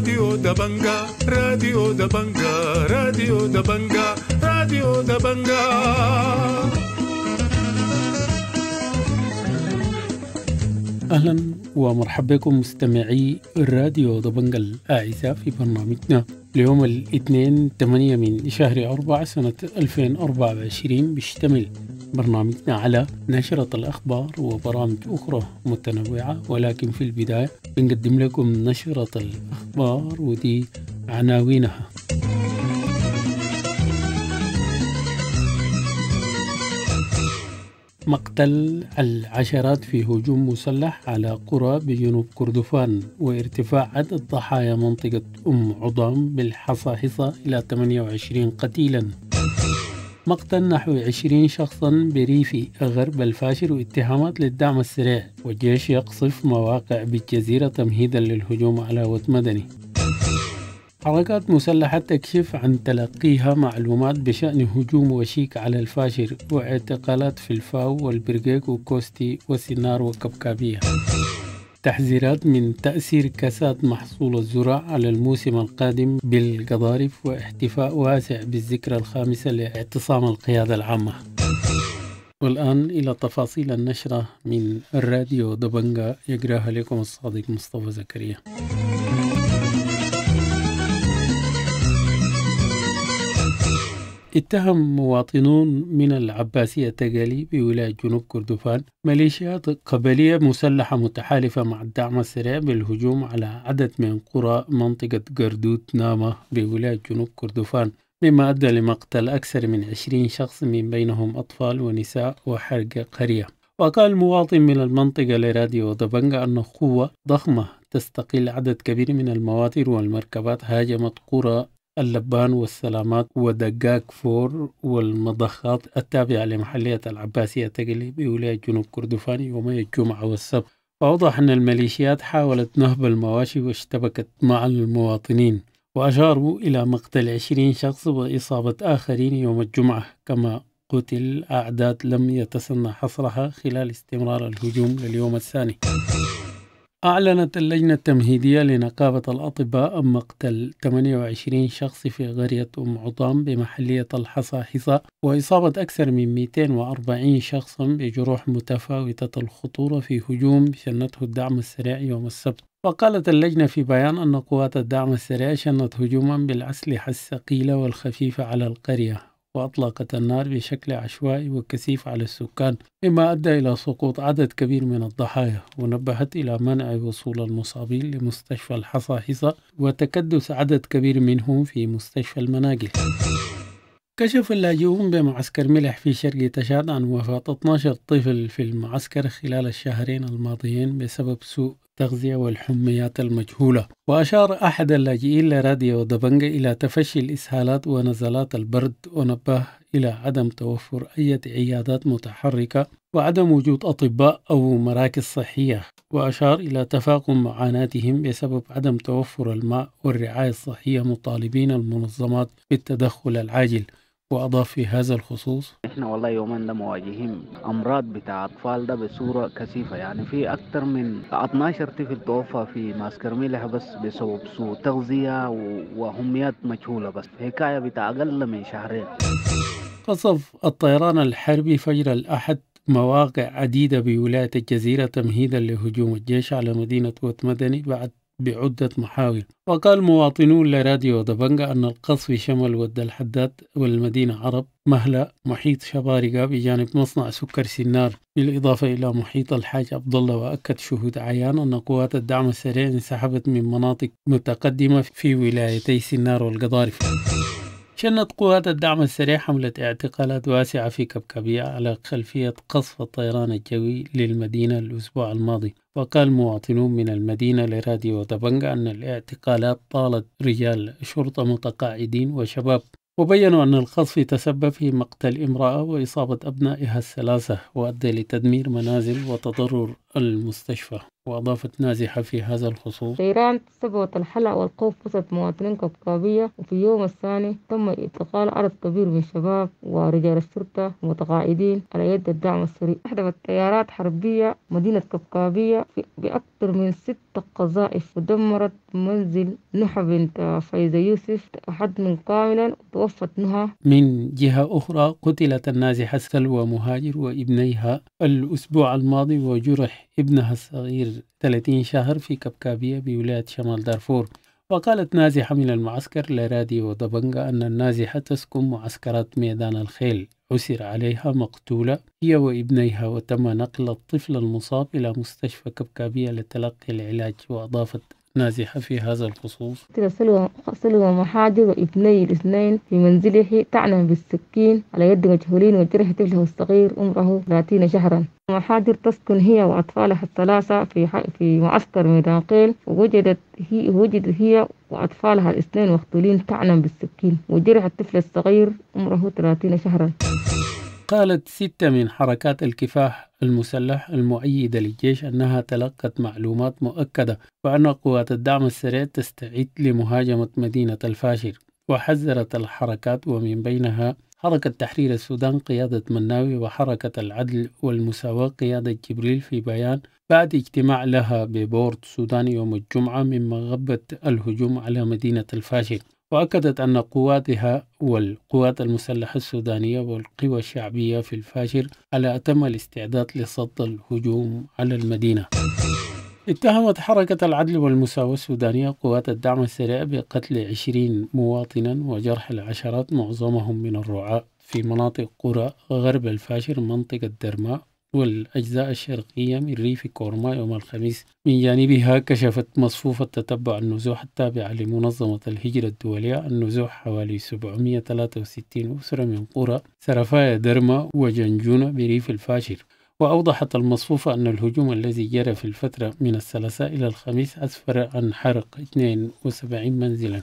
راديو دبنجا راديو دبنجا راديو دبنجا راديو دبنجا أهلا ومرحبا بكم مستمعي الراديو دبنجا الأعزاء في برنامجنا اليوم الاثنين 8 من شهر 4 سنة 2024 بيشتمل برنامجنا على نشرة الأخبار وبرامج أخرى متنوعة ولكن في البداية بنقدم لكم نشرة الأخبار ودي عناوينها مقتل العشرات في هجوم مسلح على قرى بجنوب كردفان وارتفاع عدد ضحايا منطقة أم عظام بالحصاحصة إلى 28 قتيلا مقتل نحو 20 شخصا بريفي غرب الفاشر واتهامات للدعم السريع والجيش يقصف مواقع بالجزيرة تمهيدا للهجوم على هوت مدني حركات مسلحة تكشف عن تلقيها معلومات بشأن هجوم وشيك على الفاشر واعتقالات في الفاو والبرقيق وكوستي وسينار وكبكابية تحذيرات من تأثير كساد محصول الزرع على الموسم القادم بالقضارف واحتفاء واسع بالذكرى الخامسة لاعتصام القيادة العامة والآن إلى تفاصيل النشرة من الراديو دبنجا يقراها لكم الصادق مصطفى زكريا اتهم مواطنون من العباسية التقالي بولاية جنوب كردفان ميليشيات قبلية مسلحة متحالفة مع الدعم السريع بالهجوم على عدد من قرى منطقة قردوت نامة بولاية جنوب كردفان مما أدى لمقتل أكثر من 20 شخص من بينهم أطفال ونساء وحرق قرية وقال مواطن من المنطقة لراديو دبنجا أن قوة ضخمة تستقل عدد كبير من المواتر والمركبات هاجمت قرى اللبان والسلامات ودقاق فور والمضخات التابعة لمحلية العباسية تقليب ولاية جنوب كردفان يومي الجمعة والسبت وأوضح أن الميليشيات حاولت نهب المواشي واشتبكت مع المواطنين وأشاروا إلى مقتل عشرين شخص وإصابة آخرين يوم الجمعة كما قتل أعداد لم يتسنى حصرها خلال استمرار الهجوم لليوم الثاني أعلنت اللجنة التمهيدية لنقابة الأطباء مقتل 28 شخص في قرية أم عطام بمحلية الحصاحصة وإصابة أكثر من 240 شخص بجروح متفاوتة الخطورة في هجوم شنته الدعم السريع يوم السبت وقالت اللجنة في بيان أن قوات الدعم السريع شنت هجوما بالأسلحة الثقيلة والخفيفة على القرية وأطلقت النار بشكل عشوائي وكثيف على السكان مما أدى إلى سقوط عدد كبير من الضحايا ونبهت إلى منع وصول المصابين لمستشفى الحصاحصة وتكدس عدد كبير منهم في مستشفى المناقل كشف اللاجئون بمعسكر ملح في شرق تشاد عن وفاة 12 طفل في المعسكر خلال الشهرين الماضيين بسبب سوء التغذية والحميات المجهولة وأشار أحد اللاجئين لراديو دبنجة إلى تفشي الإسهالات ونزلات البرد ونبه إلى عدم توفر أي عيادات متحركة وعدم وجود أطباء أو مراكز صحية وأشار إلى تفاقم معاناتهم بسبب عدم توفر الماء والرعاية الصحية مطالبين المنظمات بالتدخل العاجل وأضاف في هذا الخصوص إحنا والله يومنا ده مواجهين أمراض بتاع أطفال ده بصورة كثيفة يعني في أكثر من 12 طفل توفى في ماسكرميلها بس بسبب سوء تغذية وهميات مجهولة بس حكاية بتاع أقل من شهرين قصف الطيران الحربي فجر الأحد مواقع عديدة بولاية الجزيرة تمهيدا لهجوم الجيش على مدينة وتمدني بعد بعدة محاور وقال مواطنون لراديو دبنجا أن القصف شمل ود الحداد والمدينة عرب مهلة محيط شبارقة بجانب مصنع سكر سنار بالإضافة إلى محيط الحاج عبد الله وأكد شهود عيان أن قوات الدعم السريع انسحبت من مناطق متقدمة في ولايتي سنار والقضارف شنت قوات الدعم السريع حملة اعتقالات واسعة في كبكبية على خلفية قصف الطيران الجوي للمدينة الأسبوع الماضي وقال مواطنون من المدينة لراديو دبنجا أن الاعتقالات طالت رجال شرطة متقاعدين وشباب وبينوا أن القصف تسبب في مقتل امرأة وإصابة أبنائها الثلاثة وأدى لتدمير منازل وتضرر المستشفى وأضافت نازحة في هذا الخصوص إيران سببت الحلع والخوف وسط مواطنين كوكبية وفي يوم الثاني تم اعتقال عدد كبير من الشباب ورجال الشرطة متقاعدين على يد الدعم السوري أحدثت تيارات حربية مدينة كوكبية بأكثر من ست قذائف ودمرت منزل نحى بنت فايزة يوسف أحد كاملا وتوفت نهى من جهة أخرى قتلت النازحة سلوى مهاجر وابنيها الأسبوع الماضي وجرح ابنها الصغير 30 شهر في كبكابية بولاية شمال دارفور وقالت نازحة من المعسكر لراديو دبنجا أن النازحة تسكن معسكرات ميدان الخيل عسر عليها مقتولة هي وابنيها وتم نقل الطفل المصاب إلى مستشفى كبكابية لتلقي العلاج وأضافت نازحة في هذا الخصوص سلم محاجر وابني الاثنين في منزله طعنا بالسكين على يد مجهولين وجرح طفله الصغير عمره 30 شهرا محاجر تسكن هي وأطفالها الثلاثة في في معسكر ميدانقيل ووجدت هي وجدت هي وأطفالها الاثنين مقتولين طعنا بالسكين وجرح الطفل الصغير عمره 30 شهرا قالت ستة من حركات الكفاح المسلح المؤيدة للجيش أنها تلقت معلومات مؤكدة وأن قوات الدعم السريع تستعد لمهاجمة مدينة الفاشر وحذرت الحركات ومن بينها حركة تحرير السودان قيادة مناوي وحركة العدل والمساواة قيادة جبريل في بيان بعد اجتماع لها ببورد سودان يوم الجمعة من مغبة الهجوم على مدينة الفاشر وأكدت أن قواتها والقوات المسلحة السودانية والقوى الشعبية في الفاشر على أتم الاستعداد لصد الهجوم على المدينة اتهمت حركة العدل والمساواة السودانية قوات الدعم السريع بقتل عشرين مواطنا وجرح العشرات معظمهم من الرعاة في مناطق قرى غرب الفاشر منطقة درماء والأجزاء الشرقية من ريف كورما يوم الخميس من جانبها كشفت مصفوفة تتبع النزوح التابعة لمنظمة الهجرة الدولية النزوح حوالي 763 أسرة من قرى سرفايا درما وجنجونة بريف الفاشر وأوضحت المصفوفة أن الهجوم الذي جرى في الفترة من الثلاثاء إلى الخميس أسفر عن حرق 72 منزلاً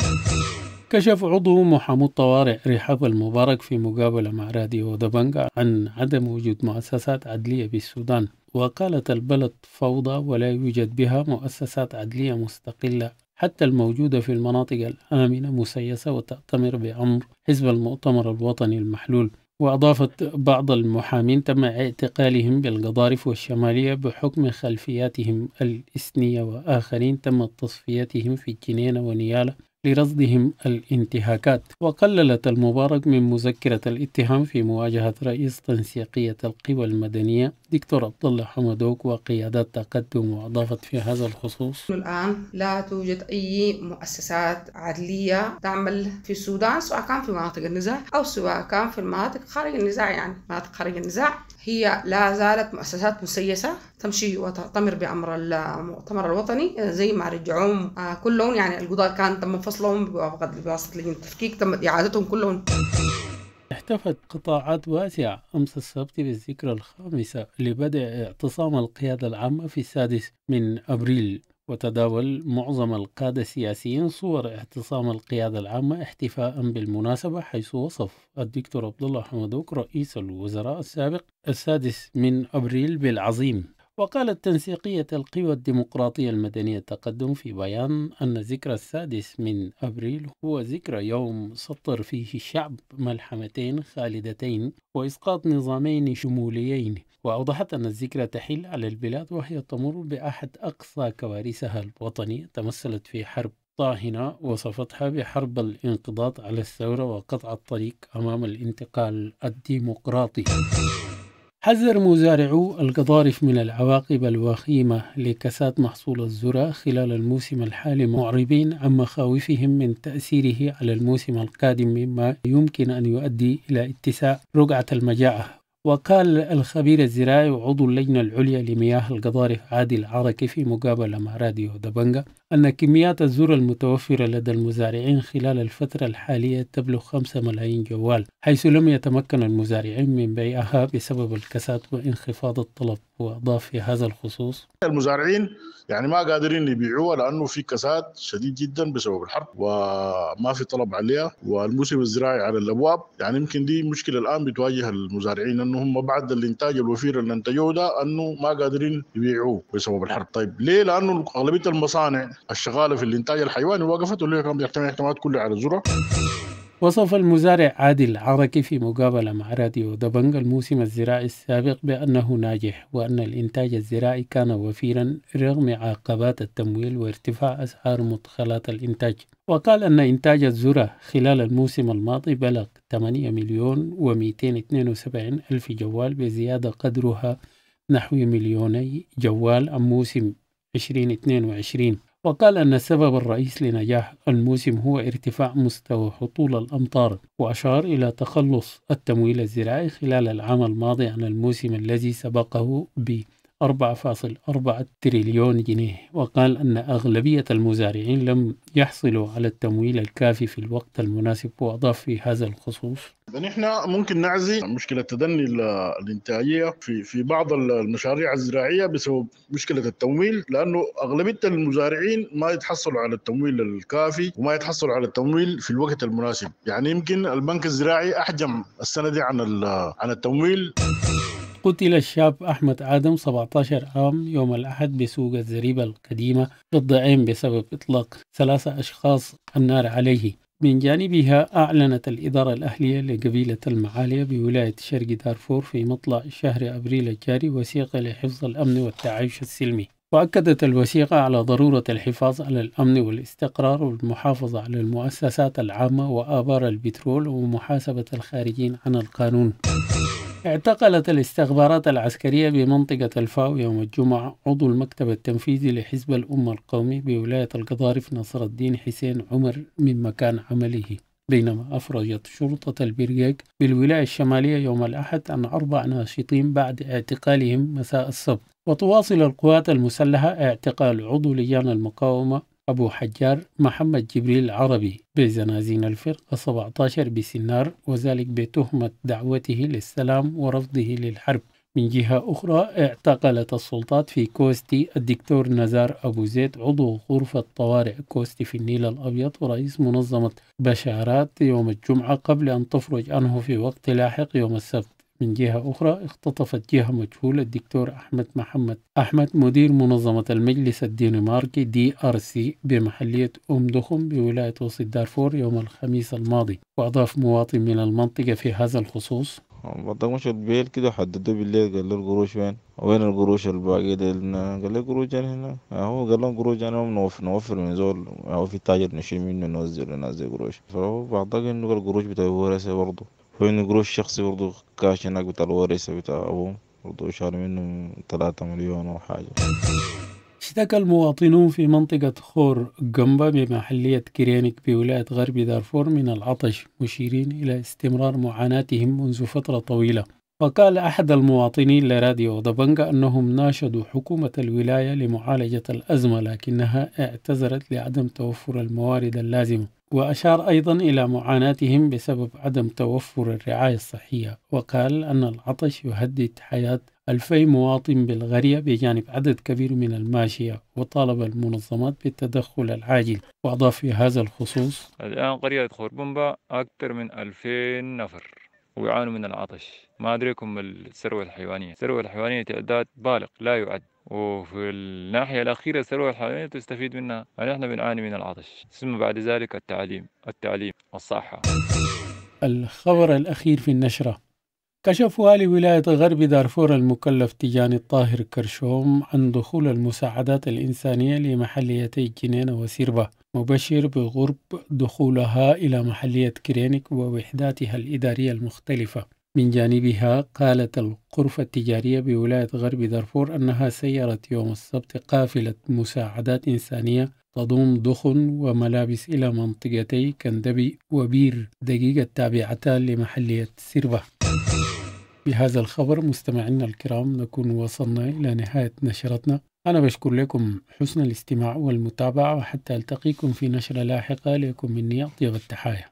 كشف عضو محامو الطوارئ رحاب المبارك في مقابلة مع راديو دبنجا عن عدم وجود مؤسسات عدلية بالسودان وقالت البلد فوضى ولا يوجد بها مؤسسات عدلية مستقلة حتى الموجودة في المناطق الآمنة مسيسة وتأتمر بأمر حزب المؤتمر الوطني المحلول وأضافت بعض المحامين تم اعتقالهم بالقضارف والشمالية بحكم خلفياتهم الإثنية وآخرين تم تصفيتهم في الجنينة ونيالة لرصدهم الانتهاكات وقللت المبارك من مذكرة الاتهام في مواجهة رئيس تنسيقية القوى المدنية دكتور عبد الله حمدوك وقيادات تقدم واضافت في هذا الخصوص الآن لا توجد أي مؤسسات عدلية تعمل في السودان سواء كان في مناطق النزاع أو سواء كان في المناطق خارج النزاع يعني مناطق خارج النزاع هي لا زالت مؤسسات مسيسة تمشي وتأتمر بأمر المؤتمر الوطني زي ما رجعوهم آه، كلهم يعني القضاء كان تم فصلهم بواسطة لجنة التفكيك تم إعادتهم كلهم احتفت قطاعات واسعة أمس السبت بالذكرى الخامسة لبدء اعتصام القيادة العامة في السادس من أبريل وتداول معظم القادة السياسيين صور اعتصام القيادة العامة احتفاء بالمناسبة حيث وصف الدكتور عبد الله حمدوك رئيس الوزراء السابق السادس من أبريل بالعظيم وقالت تنسيقية القوى الديمقراطية المدنية التقدم في بيان أن ذكرى السادس من أبريل هو ذكرى يوم سطر فيه الشعب ملحمتين خالدتين وإسقاط نظامين شموليين وأوضحت أن الذكرى تحل على البلاد وهي تمر بأحد أقصى كوارثها الوطنية تمثلت في حرب طاهنة وصفتها بحرب الانقضاض على الثورة وقطع الطريق أمام الانتقال الديمقراطي حذر مزارعو القضارف من العواقب الوخيمة لكساد محصول الذرة خلال الموسم الحالي معربين عن مخاوفهم من تأثيره على الموسم القادم مما يمكن أن يؤدي إلى اتساع رقعة المجاعة وقال الخبير الزراعي وعضو اللجنة العليا لمياه القضارف عادل عركي في مقابلة مع راديو دبنجة أن كميات الذرة المتوفرة لدى المزارعين خلال الفترة الحالية تبلغ 5 ملايين جوال حيث لم يتمكن المزارعين من بيعها بسبب الكساد وانخفاض الطلب وأضاف في هذا الخصوص المزارعين يعني ما قادرين يبيعوها لأنه في كساد شديد جدا بسبب الحرب وما في طلب عليها والموسم الزراعي على الأبواب يعني يمكن دي مشكلة الآن بتواجه المزارعين أنه هم بعد الإنتاج الوفير اللي أنتجوه ده أنه ما قادرين يبيعوه بسبب الحرب طيب ليه لأنه أغلبية المصانع الشغاله في الانتاج الحيواني وقفت اللي كان بيعتمد اعتماد كله على الذره وصف المزارع عادل عركي في مقابلة مع راديو دبنج الموسم الزراعي السابق بأنه ناجح وأن الإنتاج الزراعي كان وفيرا رغم عقبات التمويل وارتفاع أسعار مدخلات الإنتاج وقال أن إنتاج الذرة خلال الموسم الماضي بلغ 8 مليون و272 ألف جوال بزيادة قدرها نحو مليوني جوال عن موسم 2022 وقال أن السبب الرئيس لنجاح الموسم هو ارتفاع مستوى هطول الأمطار وأشار إلى تخلص التمويل الزراعي خلال العام الماضي عن الموسم الذي سبقه ب 4.4 تريليون جنيه وقال أن أغلبية المزارعين لم يحصلوا على التمويل الكافي في الوقت المناسب وأضاف في هذا الخصوص نحن ممكن نعزي مشكلة تدني الإنتاجية في في بعض المشاريع الزراعية بسبب مشكلة التمويل لأنه أغلبية المزارعين ما يتحصلوا على التمويل الكافي وما يتحصلوا على التمويل في الوقت المناسب يعني يمكن البنك الزراعي أحجم السنة دي عن عن التمويل قتل الشاب أحمد آدم 17 عام يوم الأحد بسوق الزريبة القديمة ضد عين بسبب إطلاق ثلاثة أشخاص النار عليه من جانبها أعلنت الإدارة الأهلية لقبيلة المعالية بولاية شرق دارفور في مطلع شهر أبريل الجاري وثيقة لحفظ الأمن والتعايش السلمي وأكدت الوثيقة على ضرورة الحفاظ على الأمن والاستقرار والمحافظة على المؤسسات العامة وآبار البترول ومحاسبة الخارجين عن القانون اعتقلت الاستخبارات العسكرية بمنطقة الفاو يوم الجمعة عضو المكتب التنفيذي لحزب الأمة القومي بولاية القضارف نصر الدين حسين عمر من مكان عمله بينما أفرجت شرطة البرقيق بالولاية الشمالية يوم الأحد عن أربع ناشطين بعد اعتقالهم مساء السبت وتواصل القوات المسلحة اعتقال عضو لجان المقاومة أبو حجار محمد جبريل عربي بزنازين الفرقة 17 بسنار وذلك بتهمة دعوته للسلام ورفضه للحرب من جهة أخرى اعتقلت السلطات في كوستي الدكتور نزار أبو زيد عضو غرفة طوارئ كوستي في النيل الأبيض ورئيس منظمة بشارات يوم الجمعة قبل أن تفرج عنه في وقت لاحق يوم السبت من جهة أخرى اختطفت جهة مجهولة الدكتور أحمد محمد أحمد مدير منظمة المجلس الدنماركي دي آر سي بمحلية أم دخم بولاية وسط دارفور يوم الخميس الماضي وأضاف مواطن من المنطقة في هذا الخصوص بطاقة مش بالليل كده حددوا بالليل قال له القروش وين وين القروش الباقي ده قال له قروش انا يعني هنا هو قال لهم قروش انا يعني نوفر نوفر من زول هو في تاجر نشيل منه نوزع ننزل قروش فهو بعض انه القروش بتاعي هو برضه فإنه قروش شخصي برضو كاش هناك بتاع الورثة بتاع أبوه برضو شار منه ثلاثة مليون أو حاجة اشتكى المواطنون في منطقة خور جنبا بمحلية كيرينك بولاية غرب دارفور من العطش مشيرين إلى استمرار معاناتهم منذ فترة طويلة وقال أحد المواطنين لراديو دبنجا أنهم ناشدوا حكومة الولاية لمعالجة الأزمة لكنها اعتذرت لعدم توفر الموارد اللازمة وأشار أيضا إلى معاناتهم بسبب عدم توفر الرعاية الصحية وقال أن العطش يهدد حياة ألفي مواطن بالغرية بجانب عدد كبير من الماشية وطالب المنظمات بالتدخل العاجل وأضاف في هذا الخصوص الآن قرية خوربومبا أكثر من 2000 نفر ويعانوا من العطش ما أدريكم الثروة الحيوانية الثروة الحيوانية تعداد بالغ لا يعد وفي الناحية الأخيرة الثروة الحيوانية تستفيد منها احنا بنعاني من العطش ثم بعد ذلك التعليم التعليم الصحة الخبر الأخير في النشرة كشف والي ولاية غرب دارفور المكلف تيجان الطاهر كرشوم عن دخول المساعدات الإنسانية لمحليتي جنينة وسيربة مبشر بغرب دخولها إلى محلية كرينيك ووحداتها الإدارية المختلفة من جانبها قالت القرفة التجارية بولاية غرب دارفور أنها سيرت يوم السبت قافلة مساعدات إنسانية تضم دخن وملابس إلى منطقتي كندبي وبير دقيقة التابعتان لمحلية سربة بهذا الخبر مستمعينا الكرام نكون وصلنا إلى نهاية نشرتنا أنا بشكر لكم حسن الاستماع والمتابعة وحتى ألتقيكم في نشرة لاحقة لكم مني أطيب التحايا